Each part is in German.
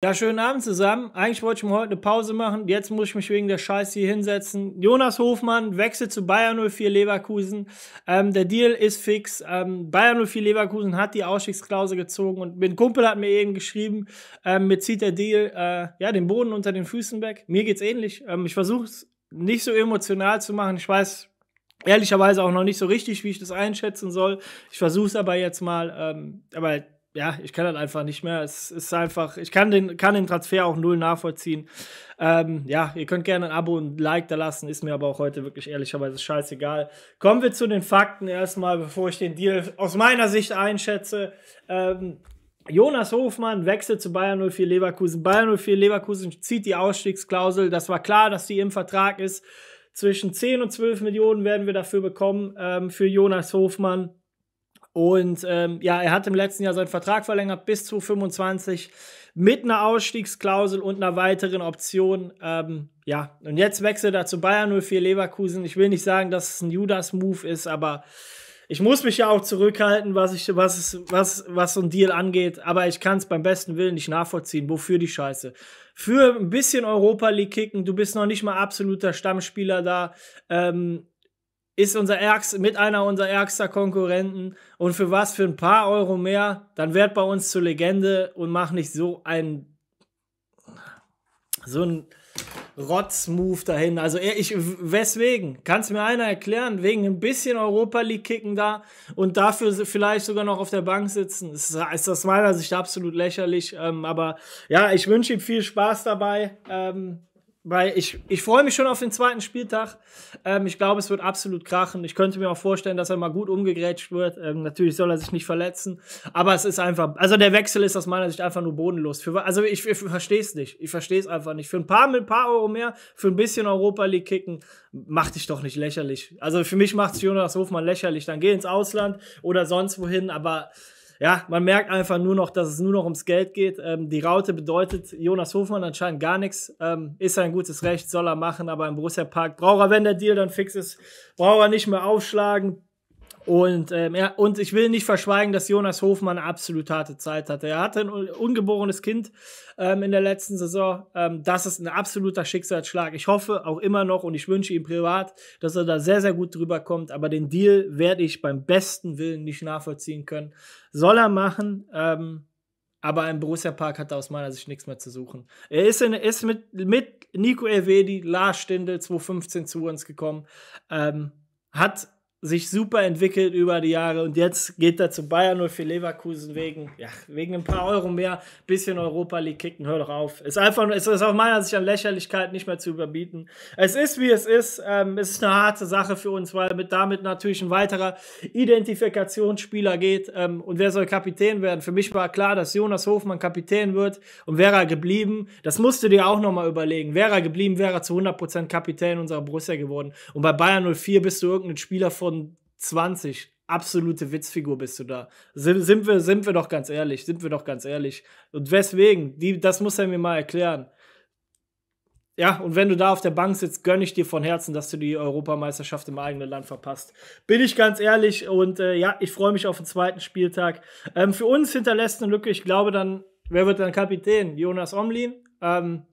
Ja, schönen Abend zusammen. Eigentlich wollte ich mir heute eine Pause machen. Jetzt muss ich mich wegen der Scheiße hier hinsetzen. Jonas Hofmann wechselt zu Bayern 04 Leverkusen. Ähm, der Deal ist fix. Ähm, Bayern 04 Leverkusen hat die Ausstiegsklausel gezogen und mein Kumpel hat mir eben geschrieben, ähm, mir zieht der Deal äh, ja, den Boden unter den Füßen weg. Mir geht's ähnlich. Ähm, ich versuche es nicht so emotional zu machen. Ich weiß, ehrlicherweise auch noch nicht so richtig, wie ich das einschätzen soll. Ich versuche es aber jetzt mal. Ähm, aber ja, ich kann das einfach nicht mehr. Es ist einfach, ich kann den, kann den Transfer auch null nachvollziehen. Ähm, ja, ihr könnt gerne ein Abo und ein Like da lassen, ist mir aber auch heute wirklich ehrlicherweise scheißegal. Kommen wir zu den Fakten erstmal, bevor ich den Deal aus meiner Sicht einschätze. Ähm, Jonas Hofmann wechselt zu Bayern 04 Leverkusen. Bayern 04 Leverkusen zieht die Ausstiegsklausel. Das war klar, dass die im Vertrag ist. Zwischen 10 und 12 Millionen werden wir dafür bekommen ähm, für Jonas Hofmann. Und ähm, ja, er hat im letzten Jahr seinen Vertrag verlängert bis 2025 mit einer Ausstiegsklausel und einer weiteren Option. Ähm, ja, und jetzt wechselt er zu Bayern 04 Leverkusen. Ich will nicht sagen, dass es ein Judas-Move ist, aber ich muss mich ja auch zurückhalten, was, ich, was, was, was so ein Deal angeht. Aber ich kann es beim besten Willen nicht nachvollziehen. Wofür die Scheiße? Für ein bisschen Europa League kicken, du bist noch nicht mal absoluter Stammspieler da. Ähm, ist unser ärgst, mit einer unserer ärgster Konkurrenten und für was, für ein paar Euro mehr, dann werd bei uns zur Legende und mach nicht so ein so ein Rotz-Move dahin. Also ich, weswegen? Kann es mir einer erklären? Wegen ein bisschen Europa League kicken da und dafür vielleicht sogar noch auf der Bank sitzen. Ist, ist aus meiner Sicht absolut lächerlich. Ähm, aber ja, ich wünsche ihm viel Spaß dabei. Ähm, weil ich, ich freue mich schon auf den zweiten Spieltag. Ähm, ich glaube, es wird absolut krachen. Ich könnte mir auch vorstellen, dass er mal gut umgegrätscht wird. Ähm, natürlich soll er sich nicht verletzen. Aber es ist einfach, also der Wechsel ist aus meiner Sicht einfach nur bodenlos. Für, also ich, ich verstehe es nicht. Ich verstehe es einfach nicht. Für ein paar, mit ein paar Euro mehr, für ein bisschen Europa League kicken, macht dich doch nicht lächerlich. Also für mich macht es Jonas Hofmann lächerlich. Dann geh ins Ausland oder sonst wohin. Aber ja, man merkt einfach nur noch, dass es nur noch ums Geld geht. Ähm, die Raute bedeutet Jonas Hofmann anscheinend gar nichts. Ähm, ist ein gutes Recht, soll er machen, aber im Borussia Park braucht er, wenn der Deal dann fix ist, braucht er nicht mehr aufschlagen, und, ähm, ja, und ich will nicht verschweigen, dass Jonas Hofmann eine absolut harte Zeit hatte. Er hatte ein ungeborenes Kind ähm, in der letzten Saison. Ähm, das ist ein absoluter Schicksalsschlag. Ich hoffe auch immer noch und ich wünsche ihm privat, dass er da sehr, sehr gut drüber kommt. Aber den Deal werde ich beim besten Willen nicht nachvollziehen können. Soll er machen. Ähm, aber im Borussia Park hat er aus meiner Sicht nichts mehr zu suchen. Er ist, in, ist mit, mit Nico Elvedi, Lars Stindl 2015 zu uns gekommen. Ähm, hat sich super entwickelt über die Jahre und jetzt geht er zu Bayern und für Leverkusen wegen, ja, wegen ein paar Euro mehr, bisschen Europa League kicken, hör doch auf. Ist einfach, es ist auf meiner Sicht an Lächerlichkeit nicht mehr zu überbieten. Es ist, wie es ist. Ähm, es ist eine harte Sache für uns, weil mit, damit natürlich ein weiterer Identifikationsspieler geht. Ähm, und wer soll Kapitän werden? Für mich war klar, dass Jonas Hofmann Kapitän wird und wäre er geblieben, das musst du dir auch nochmal überlegen. Wäre er geblieben, wäre er zu 100% Kapitän unserer Borussia geworden. Und bei Bayern 04 bist du irgendein Spieler vor von 20 absolute Witzfigur bist du da. Sind, sind, wir, sind wir doch ganz ehrlich, sind wir doch ganz ehrlich. Und weswegen? Die, das muss er mir mal erklären. Ja, und wenn du da auf der Bank sitzt, gönne ich dir von Herzen, dass du die Europameisterschaft im eigenen Land verpasst. Bin ich ganz ehrlich und äh, ja, ich freue mich auf den zweiten Spieltag. Ähm, für uns hinterlässt eine Lücke, ich glaube dann, wer wird dann Kapitän? Jonas Omlin? Ähm,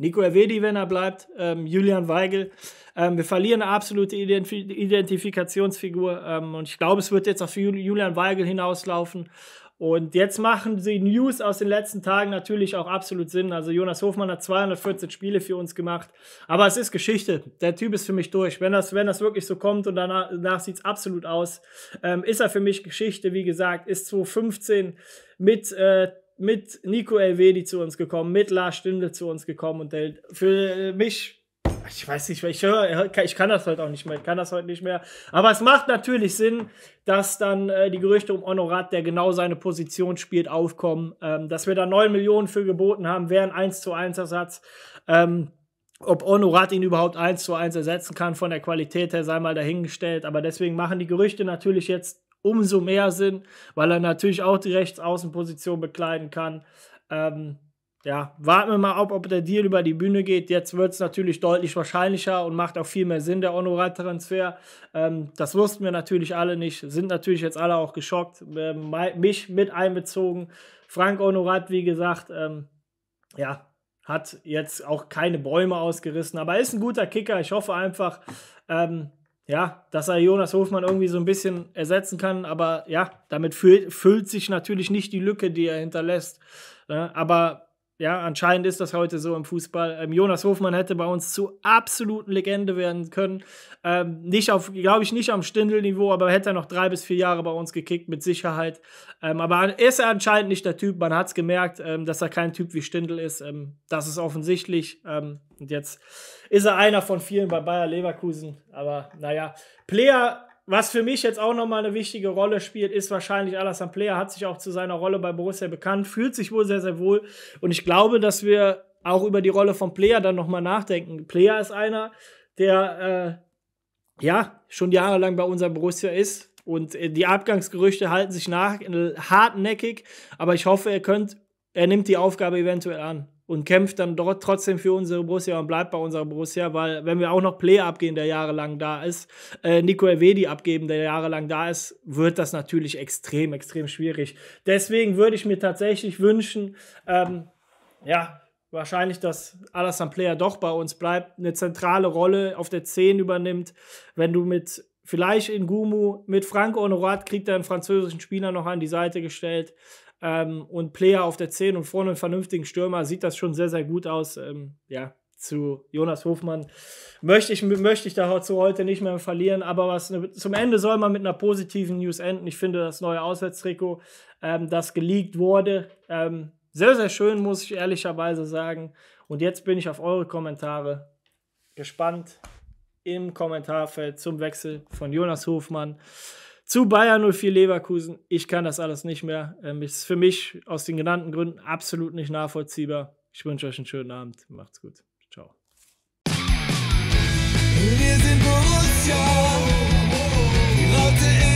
Nico Elvedi, wenn er bleibt, ähm, Julian Weigel. Ähm, wir verlieren eine absolute Identif Identifikationsfigur ähm, und ich glaube, es wird jetzt auf Julian Weigel hinauslaufen. Und jetzt machen die News aus den letzten Tagen natürlich auch absolut Sinn. Also Jonas Hofmann hat 214 Spiele für uns gemacht. Aber es ist Geschichte. Der Typ ist für mich durch. Wenn das, wenn das wirklich so kommt und danach, danach sieht es absolut aus, ähm, ist er für mich Geschichte. Wie gesagt, ist 2015 mit äh, mit Nico Elvedi zu uns gekommen, mit Lars Stindl zu uns gekommen und der, für mich, ich weiß nicht, ich, höre, ich kann das heute auch nicht mehr, ich kann das heute nicht mehr. Aber es macht natürlich Sinn, dass dann äh, die Gerüchte um Honorat, der genau seine Position spielt, aufkommen. Ähm, dass wir da 9 Millionen für geboten haben, wäre ein 1 zu 1 Ersatz. Ähm, ob Honorat ihn überhaupt eins zu eins ersetzen kann von der Qualität her, sei mal dahingestellt. Aber deswegen machen die Gerüchte natürlich jetzt umso mehr Sinn, weil er natürlich auch die Rechtsaußenposition bekleiden kann. Ähm, ja, warten wir mal ab, ob der Deal über die Bühne geht. Jetzt wird es natürlich deutlich wahrscheinlicher und macht auch viel mehr Sinn, der Honorartransfer. Ähm, das wussten wir natürlich alle nicht, sind natürlich jetzt alle auch geschockt, ähm, mich mit einbezogen. Frank Honorat, wie gesagt, ähm, ja, hat jetzt auch keine Bäume ausgerissen, aber ist ein guter Kicker. Ich hoffe einfach, ähm, ja, dass er Jonas Hofmann irgendwie so ein bisschen ersetzen kann. Aber ja, damit füllt, sich natürlich nicht die Lücke, die er hinterlässt. Ne? Aber ja, anscheinend ist das heute so im Fußball. Ähm, Jonas Hofmann hätte bei uns zu absoluten Legende werden können. Ähm, nicht auf, glaube ich, nicht am Stindel-Niveau, aber hätte er noch drei bis vier Jahre bei uns gekickt, mit Sicherheit. Ähm, aber ist er anscheinend nicht der Typ. Man hat es gemerkt, ähm, dass er kein Typ wie Stindel ist. Ähm, das ist offensichtlich. Ähm, und jetzt ist er einer von vielen bei Bayer Leverkusen. Aber naja, Player was für mich jetzt auch nochmal eine wichtige Rolle spielt, ist wahrscheinlich Alassane Player, hat sich auch zu seiner Rolle bei Borussia bekannt, fühlt sich wohl sehr, sehr wohl. Und ich glaube, dass wir auch über die Rolle von Player dann nochmal nachdenken. Player ist einer, der äh, ja schon jahrelang bei unserem Borussia ist. Und äh, die Abgangsgerüchte halten sich nach, äh, hartnäckig. Aber ich hoffe, ihr könnt er nimmt die Aufgabe eventuell an und kämpft dann dort trotzdem für unsere Borussia und bleibt bei unserer Borussia, weil wenn wir auch noch Play abgehen, der jahrelang da ist, äh, Nico Elvedi abgeben, der jahrelang da ist, wird das natürlich extrem, extrem schwierig. Deswegen würde ich mir tatsächlich wünschen, ähm, ja, wahrscheinlich, dass Alassane Player doch bei uns bleibt, eine zentrale Rolle auf der 10 übernimmt, wenn du mit vielleicht in Gumu, mit Franco Honorat kriegt er einen französischen Spieler noch an die Seite gestellt ähm, und Player auf der 10 und vorne einen vernünftigen Stürmer, sieht das schon sehr, sehr gut aus. Ähm, ja, zu Jonas Hofmann möchte ich, möchte ich dazu heute nicht mehr verlieren, aber was zum Ende soll man mit einer positiven News enden. Ich finde das neue Auswärtstrikot, ähm, das geleakt wurde, ähm, sehr, sehr schön, muss ich ehrlicherweise sagen. Und jetzt bin ich auf eure Kommentare gespannt im Kommentarfeld zum Wechsel von Jonas Hofmann zu Bayern 04 Leverkusen. Ich kann das alles nicht mehr. Ähm, ist für mich aus den genannten Gründen absolut nicht nachvollziehbar. Ich wünsche euch einen schönen Abend. Macht's gut. Ciao. Wir sind Borussia, die